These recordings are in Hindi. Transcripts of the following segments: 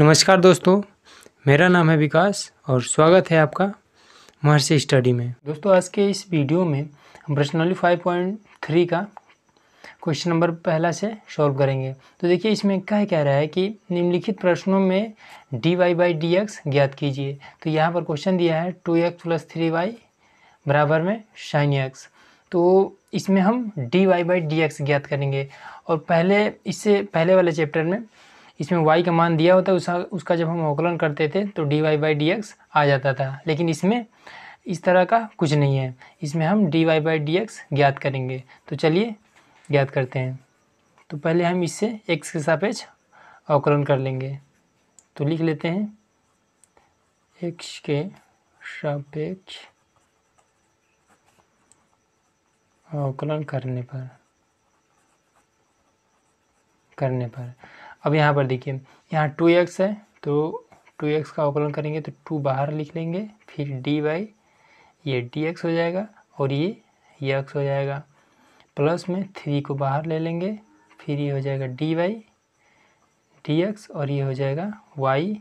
नमस्कार दोस्तों मेरा नाम है विकास और स्वागत है आपका महर्षि स्टडी में दोस्तों आज के इस वीडियो में हम प्रश्नली फाइव पॉइंट थ्री का क्वेश्चन नंबर पहला से सॉल्व करेंगे तो देखिए इसमें क्या कह रहा है कि निम्नलिखित प्रश्नों में d y by d x ज्ञात कीजिए तो यहाँ पर क्वेश्चन दिया है two x plus three y बराबर में साइन एक्स तो इसमें हम d y by d x ज्ञात करेंगे और पहले इससे पहले वाले चैप्टर में इसमें y का मान दिया होता है उसका उसका जब हम अवकलन करते थे तो d y by d x आ जाता था लेकिन इसमें इस तरह का कुछ नहीं है इसमें हम d y by d x ज्ञात करेंगे तो चलिए ज्ञात करते हैं तो पहले हम इससे एक्स के सापेक्ष अवकलन कर लेंगे तो लिख लेते हैं एक्स के सापेक्ष अवकलन करने पर करने पर अब यहाँ पर देखिए यहाँ टू एक्स है तो टू एक्स का अवकलन करेंगे तो टू बाहर लिख लेंगे फिर डी वाई ये डी एक्स हो जाएगा और ये ये एक्स हो जाएगा प्लस में थ्री को बाहर ले लेंगे फिर ये हो जाएगा डी वाई डी एक्स और ये हो जाएगा वाई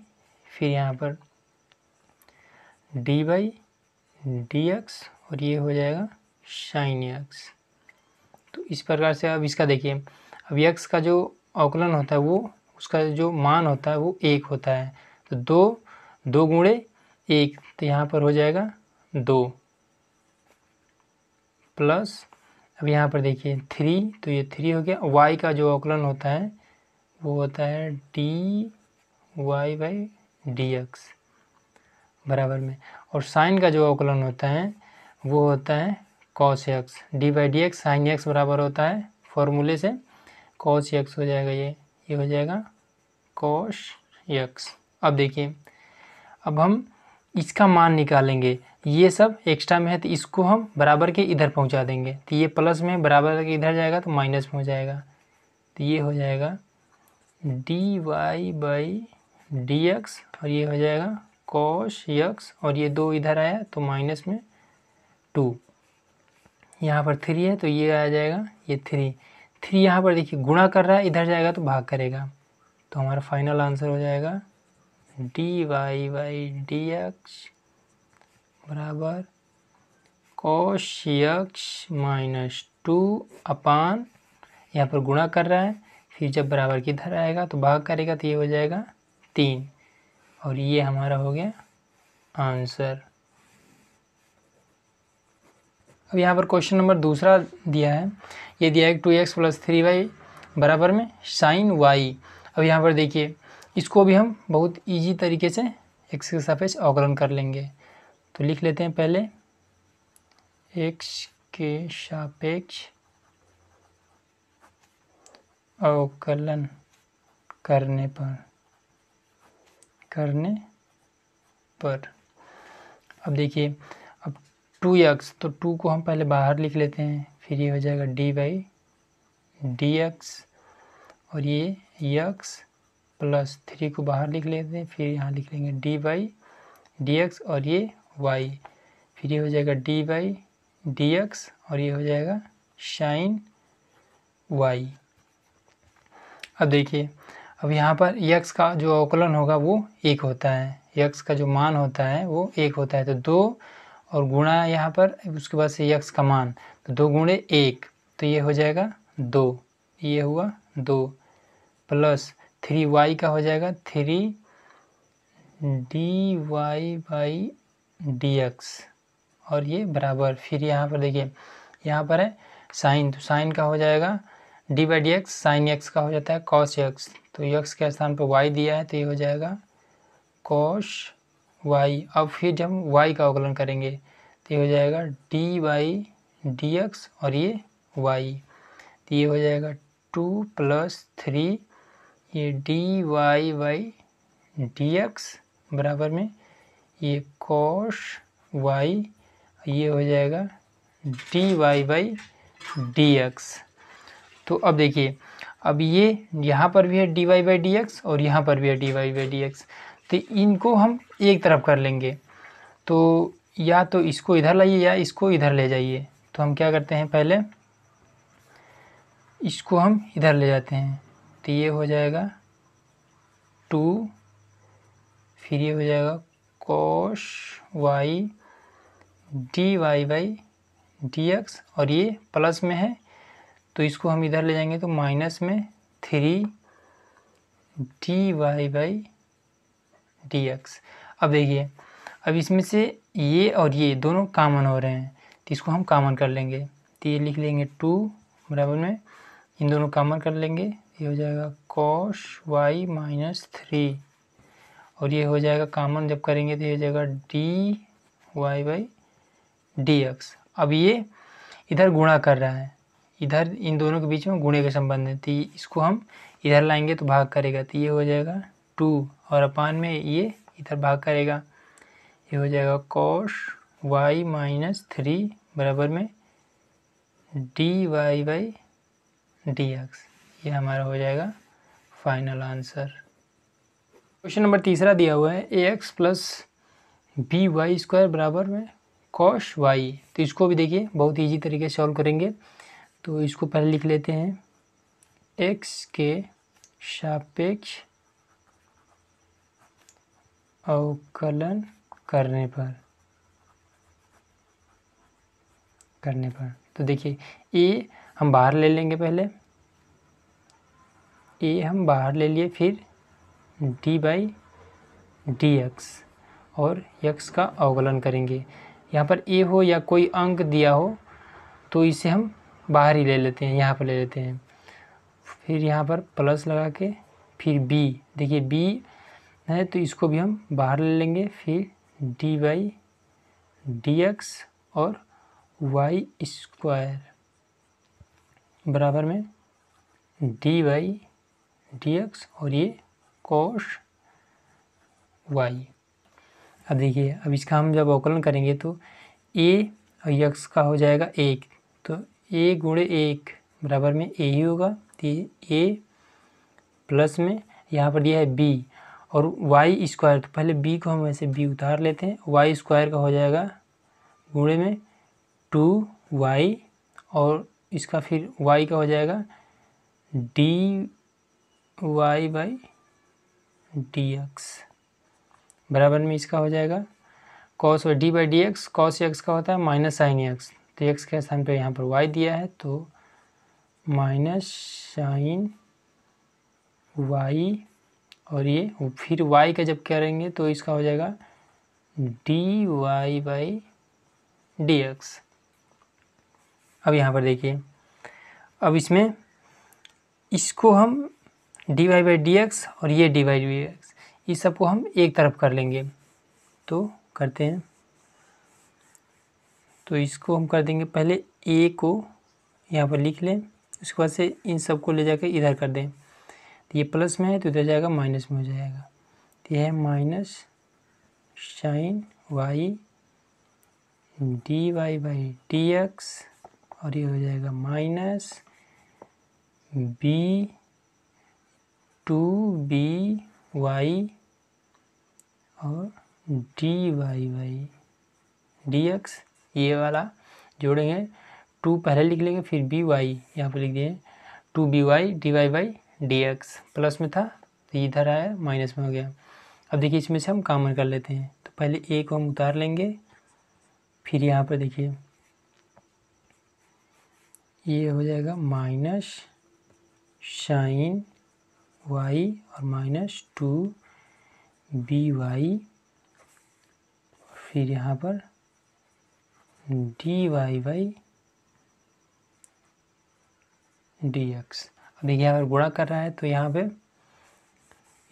फिर यहाँ पर डी वाई डी एक्स और ये हो जाएगा साइन एक्स तो इस प्रकार से अब इसका देखिए अब एक्स का जो अवकलन होता है वो उसका जो मान होता है वो एक होता है तो दो दो गुणे एक तो यहाँ पर हो जाएगा दो प्लस अब यहाँ पर देखिए थ्री तो ये थ्री हो गया वाई का जो अवकलन होता है वो होता है d y by d x बराबर में और साइन का जो अवकलन होता है वो होता है cos x d by d x sine x बराबर होता है फॉर्मूले से कॉस एक्स हो जाएगा ये ये हो जाएगा कोश यक्स अब देखिए अब हम इसका मान निकालेंगे ये सब एक्स्ट्रा में है तो इसको हम बराबर के इधर पहुंचा देंगे तो ये प्लस में बराबर के इधर जाएगा तो माइनस में हो जाएगा तो ये हो जाएगा d y by d x और ये हो जाएगा कोश यक्स और ये दो इधर आया तो माइनस में टू यहाँ पर थ्री है तो ये आ जाएगा ये थ्री थ्री यहाँ पर देखिए गुणा कर रहा है इधर जाएगा तो भाग करेगा तो हमारा फाइनल आंसर हो जाएगा d y y d x बराबर कोशियक्ष माइनस टू अपान यहाँ पर गुणा कर रहा है फिर जब बराबर किधर आएगा तो भाग करेगा तो ये हो जाएगा तीन और ये हमारा हो गया आंसर अब यहाँ पर क्वेश्चन नंबर दूसरा दिया है ये दिया है two x plus three y बराबर में साइन वाई अब यहाँ पर देखिए इसको भी हम बहुत ईजी तरीके से एक्स के सापेक्ष अवकलन कर लेंगे तो लिख लेते हैं पहले एक्स के सापेक्ष अवकलन करने पर करने पर अब देखिए टू एक्स तो टू को हम पहले बाहर लिख लेते हैं फिर ये हो जाएगा डी वाई डी एक्स और ये यक्स प्लस थ्री को बाहर लिख लेते हैं फिर यहाँ लिख लेंगे डी वाई डी एक्स और ये वाई फिर ये हो जाएगा डी वाई डी एक्स और ये हो जाएगा शाइन वाई अब देखिए अब यहाँ पर यक्स का जो अवकलन होगा वो एक होता है यक्स का जो मान होता है वो एक होता है तो दो और गुणा यहाँ पर उसके बाद से यक्स का मान तो दो गुणे एक तो ये हो जाएगा दो ये हुआ दो प्लस थ्री वाई का हो जाएगा three d y by d x और ये बराबर फिर यहाँ पर देखिए यहाँ पर है साइन तो साइन का हो जाएगा d by d x sine x का हो जाता है कॉस एक्स तो यक्स के स्थान पर वाई दिया है तो ये हो जाएगा कॉश वाई अब फिर जब हम वाई का अवकलन करेंगे तो ये हो जाएगा डी वाई डी एक्स और ये वाई तो ये हो जाएगा टू प्लस थ्री ये d y y d x बराबर में ये कॉश वाई ये हो जाएगा d y by d x तो अब देखिए अब ये यहाँ पर भी है d y by d x और यहाँ पर भी है d y by d x तो इनको हम एक तरफ कर लेंगे तो या तो इसको इधर लाइए या इसको इधर ले जाइए तो हम क्या करते हैं पहले इसको हम इधर ले जाते हैं तो ये हो जाएगा टू फिर ये हो जाएगा cos y d y by d x और ये प्लस में है तो इसको हम इधर ले जाएंगे तो माइनस में three d y by d x अब देखिए अब इसमें से ये और ये दोनों कामन हो रहे हैं तो इसको हम कामन कर लेंगे तो ये लिख लेंगे टू बराबर में इन दोनों कामन कर लेंगे ये हो जाएगा कॉश वाई माइनस थ्री और ये हो जाएगा कामन जब करेंगे तो ये हो जाएगा d y by d x अब ये इधर गुणा कर रहा है इधर इन दोनों के बीच में गुणे का संबंध है तो इसको हम इधर लाएंगे तो भाग करेगा तो ये हो जाएगा टू और अपान में ये इधर भाग करेगा ये हो जाएगा कॉश वाई माइनस थ्री बराबर में d y by d x ये हमारा हो जाएगा फाइनल आंसर क्वेश्चन नंबर तीसरा दिया हुआ है a x plus b y square बराबर में कॉश वाई तो इसको भी देखिए बहुत ईजी तरीके से सॉल्व करेंगे तो इसको पहले लिख लेते हैं एक्स के सापेक्ष अवकलन करने पर करने पर तो देखिए ए हम बाहर ले लेंगे पहले ए हम बाहर ले लिए फिर डी बाई डी एक्स और यक्स का अवकलन करेंगे यहाँ पर ए हो या कोई अंक दिया हो तो इसे हम बाहर ही ले लेते हैं यहाँ पर ले लेते हैं फिर यहाँ पर प्लस लगा के फिर बी देखिए बी है तो इसको भी हम बाहर ले लेंगे फिर डी वाई डी एक्स और वाई स्क्वायर बराबर में डी वाई डी एक्स और ये कोश वाई अब देखिए अब इसका हम जब अवकलन करेंगे तो ए और यक्स का हो जाएगा एक तो ए गुड़े एक बराबर में ए ही होगा तो ए प्लस में यहाँ पर दिया है बी और वाई स्क्वायर तो पहले बी को हम ऐसे बी उतार लेते हैं वाई स्क्वायर का हो जाएगा गुणे में टू वाई और इसका फिर वाई का हो जाएगा d y by d x बराबर में इसका हो जाएगा cos y d by d x cos x का होता है माइनस साइन एक्स तो एक्स के स्थान पर यहाँ पर वाई दिया है तो माइनस साइन वाई और ये फिर वाई का जब करेंगे तो इसका हो जाएगा d y by d x अब यहाँ पर देखिए अब इसमें इसको हम d y by d x और ये डी वाई डी एक्स इस सबको हम एक तरफ कर लेंगे तो करते हैं तो इसको हम कर देंगे पहले ए को यहाँ पर लिख लें उसके बाद से इन सबको ले जाकर इधर कर दें तो ये प्लस में है तो इधर जाएगा माइनस में हो जाएगा तो यह है minus sine y d y by d x और ये हो जाएगा minus b two b y और d y y d x ये वाला जोड़ेंगे टू पहले लिख लेंगे फिर बी वाई यहाँ पर लिख दिए two b y d y by d x plus में था तो इधर आया माइनस में हो गया अब देखिए इसमें से हम कामन कर लेते हैं तो पहले ए को हम उतार लेंगे फिर यहाँ पर देखिए ये हो जाएगा माइनस साइन वाई और माइनस टू बी वाई फिर यहाँ पर d y y d x अब देखिए अगर गुणा कर रहा है तो यहाँ पे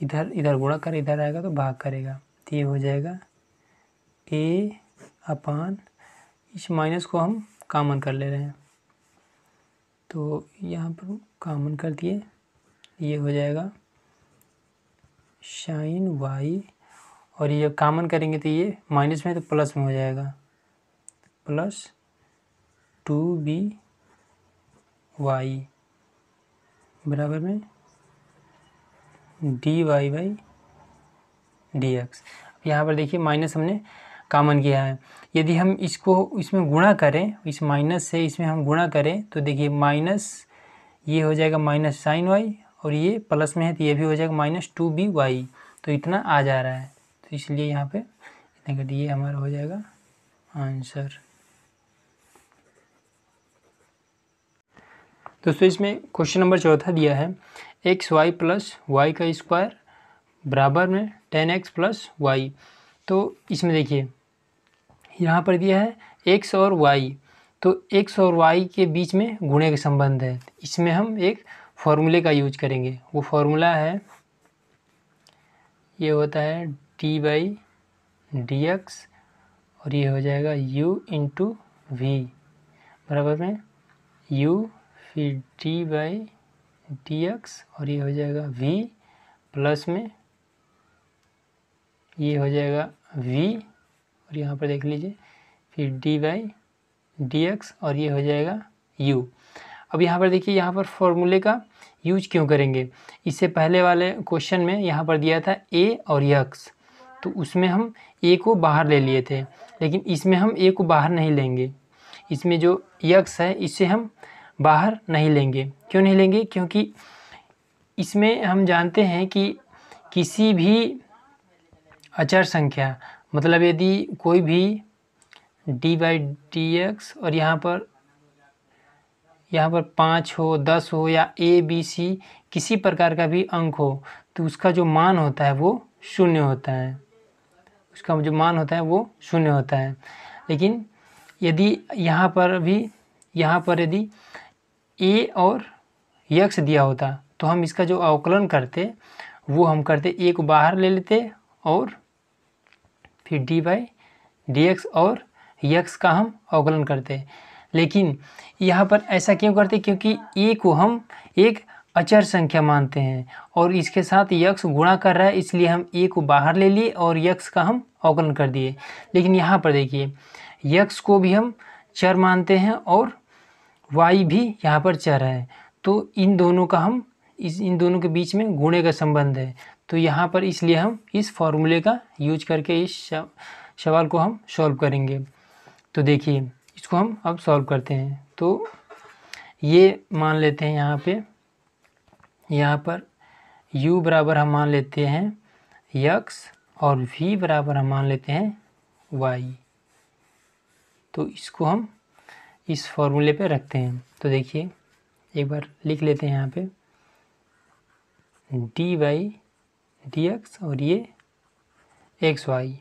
इधर इधर गुणा कर इधर आएगा तो भाग करेगा तो ये हो जाएगा ए अपान इस माइनस को हम कामन कर ले रहे हैं तो यहाँ पर कामन कर दिए ये हो जाएगा शाइन वाई और ये जब कामन करेंगे तो ये माइनस में तो प्लस में हो जाएगा प्लस टू बी वाई बराबर में d y by d x यहाँ पर देखिए माइनस हमने कामन किया है यदि हम इसको इसमें गुणा करें इस माइनस से इसमें हम गुणा करें तो देखिए माइनस ये हो जाएगा माइनस साइन वाई और ये प्लस में है तो ये भी हो जाएगा माइनस टू बी वाई तो इतना आ जा रहा है तो इसलिए यहाँ पे ये हमारा हो जाएगा आंसर दोस्तों इसमें क्वेश्चन नंबर चौथा दिया है एक्स वाई प्लस वाई का स्क्वायर बराबर में टेन एक्स प्लस वाई तो इसमें देखिए यहाँ पर दिया है एक्स और वाई तो एक्स और वाई के बीच में गुणे का संबंध है इसमें हम एक फॉर्मूले का यूज करेंगे वो फॉर्मूला है ये होता है डी बाई डी एक्स और ये हो जाएगा यू इंटू वी बराबर में यू फिर डी बाई डी एक्स और ये हो जाएगा वी प्लस में ये हो जाएगा वी और यहाँ पर देख लीजिए फिर डी बाई डी एक्स और ये हो जाएगा यू अब यहाँ पर देखिए यहाँ पर फॉर्मूले का यूज क्यों करेंगे इससे पहले वाले क्वेश्चन में यहाँ पर दिया था ए और यक्स तो उसमें हम ए को बाहर ले लिए थे लेकिन इसमें हम ए को बाहर नहीं लेंगे इसमें जो यक्स है इससे हम बाहर नहीं लेंगे क्यों नहीं लेंगे क्योंकि इसमें हम जानते हैं कि किसी भी अचर संख्या मतलब यदि कोई भी डी बाई डी एक्स और यहाँ पर यहाँ पर पाँच हो दस हो या ए बी सी किसी प्रकार का भी अंक हो तो उसका जो मान होता है वो शून्य होता है उसका जो मान होता है वो शून्य होता है लेकिन यदि यहाँ पर भी यहाँ पर यदि ए और यक्स दिया होता तो हम इसका जो अवकलन करते वो हम करते ए को बाहर ले लेते और फिर डी बाई डी एक्स और यक्स का हम अवकलन करते लेकिन यहाँ पर ऐसा क्यों करते क्योंकि ए को हम एक अचर संख्या मानते हैं और इसके साथ यक्ष गुणा कर रहा है इसलिए हम ए को बाहर ले लिए और यक्स का हम अवकलन कर दिए लेकिन यहाँ पर देखिए यक्स को भी हम चर मानते हैं और वाई भी यहाँ पर चर है तो इन दोनों का हम इस इन दोनों के बीच में गुणे का संबंध है तो यहाँ पर इसलिए हम इस फॉर्मूले का यूज करके इस सवाल को हम सॉल्व करेंगे तो देखिए इसको हम अब सॉल्व करते हैं तो ये मान लेते हैं यहाँ पे यहाँ पर u बराबर हम मान लेते हैं यक्स और v बराबर हम मान लेते हैं y तो इसको हम इस फॉर्मूले पे रखते हैं तो देखिए एक बार लिख लेते हैं यहाँ पे डी वाई डी एक्स और ये एक्स वाई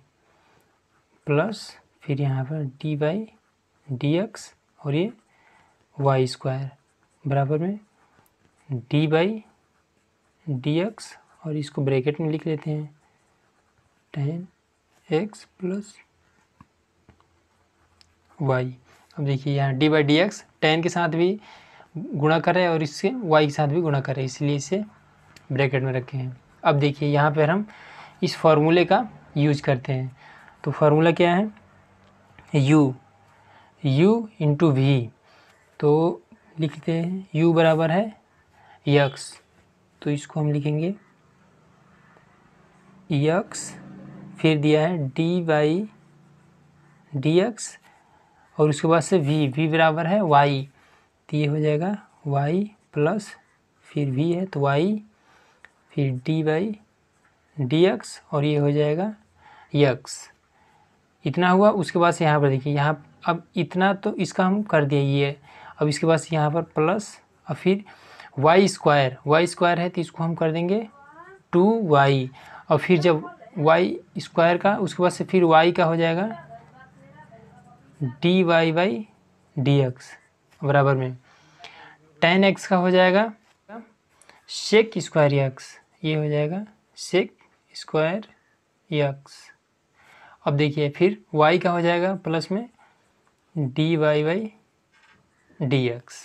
प्लस फिर यहाँ पर डी वाई डी एक्स और ये वाई स्क्वायर बराबर में डी बाई डी एक्स और इसको ब्रैकेट में लिख लेते हैं टेन एक्स प्लस वाई अब देखिए यहाँ d by d x tan के साथ भी गुणा कर रहे हैं और इससे वाई के साथ भी गुणा कर रहे हैं इसलिए इसे ब्रैकेट में रखे हैं अब देखिए यहाँ पर हम इस फार्मूले का यूज करते हैं तो फार्मूला क्या है u u इंटू वी तो लिखते हैं u बराबर है यक्स तो इसको हम लिखेंगे यक्स फिर दिया है डी बाई डी एक्स और उसके बाद से वी वी बराबर है वाई तो ये हो जाएगा वाई प्लस फिर वी है तो वाई फिर डी वाई डी एक्स और ये हो जाएगा यक्स इतना हुआ उसके बाद से यहाँ पर देखिए यहाँ अब इतना तो इसका हम कर दिया ये अब इसके बाद से यहाँ पर प्लस और फिर वाई स्क्वायर वाई स्क्वायर है तो इसको हम कर देंगे टू वाई और फिर जब वाई स्क्वायर का उसके बाद से फिर वाई का हो जाएगा d y by d x बराबर में टेन एक्स का हो जाएगा शेक स्क्वायर एक्स ये हो जाएगा सेक स्क्वायर एक्स अब देखिए फिर वाई का हो जाएगा प्लस में d y by d x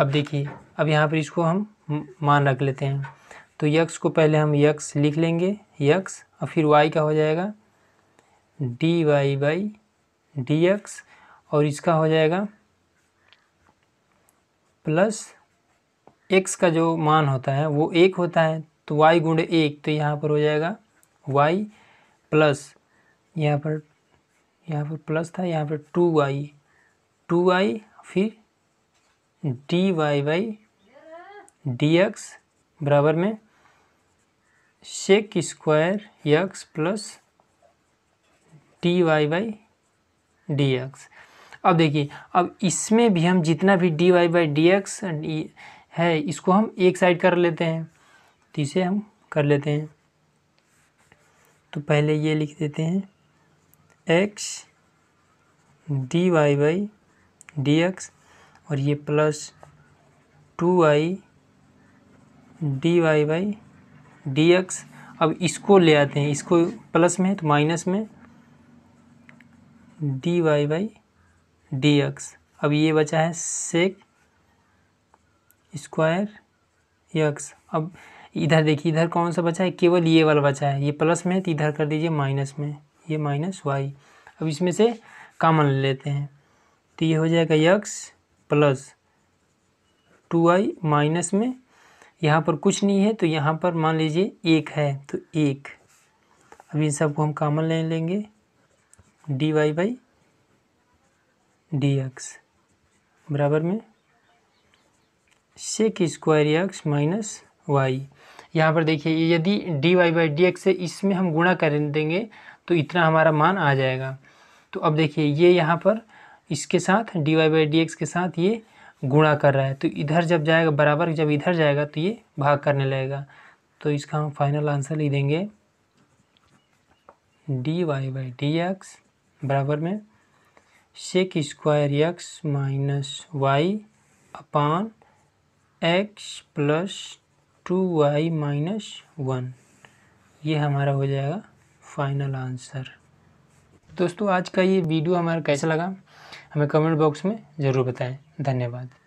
अब देखिए अब यहाँ पर इसको हम मान रख लेते हैं तो यक्स को पहले हम यक्स लिख लेंगे यक्स और फिर वाई का हो जाएगा d y by d x और इसका हो जाएगा प्लस एक्स का जो मान होता है वो एक होता है तो वाई गुण एक तो यहाँ पर हो जाएगा वाई प्लस यहाँ पर यहाँ पर प्लस था यहाँ पर टू वाई टू वाई फिर d y y d x बराबर में sec square x plus d y y d x अब देखिए अब इसमें भी हम जितना भी d y by d x है इसको हम एक साइड कर लेते हैं तो इसे हम कर लेते हैं तो पहले ये लिख देते हैं x d y by d x और ये plus two y d y by d x अब इसको ले आते हैं इसको प्लस में है तो माइनस में d y by d x अब ये बचा है सेक स्क्वायर यक्स अब इधर देखिए इधर कौन सा बचा है केवल ये वाला बचा है ये प्लस में है तो इधर कर दीजिए माइनस में ये माइनस वाई अब इसमें से कामन ले लेते हैं तो ये हो जाएगा यक्स प्लस टू वाई माइनस में यहाँ पर कुछ नहीं है तो यहाँ पर मान लीजिए एक है तो एक अब इन सबको हम कामन ले लेंगे d y by d x बराबर में sec square x minus y यहाँ पर देखिए यदि d y by d x है इसमें हम गुणा कर देंगे तो इतना हमारा मान आ जाएगा तो अब देखिए ये यहाँ पर इसके साथ d y by d x के साथ ये गुणा कर रहा है तो इधर जब जाएगा बराबर जब इधर जाएगा तो ये भाग करने लगेगा तो इसका हम फाइनल आंसर ही देंगे d y by d x बराबर में sec square x minus y upon x plus two y minus one ये हमारा हो जाएगा फाइनल आंसर दोस्तों आज का ये वीडियो हमारा कैसा लगा हमें कमेंट बॉक्स में ज़रूर बताएं धन्यवाद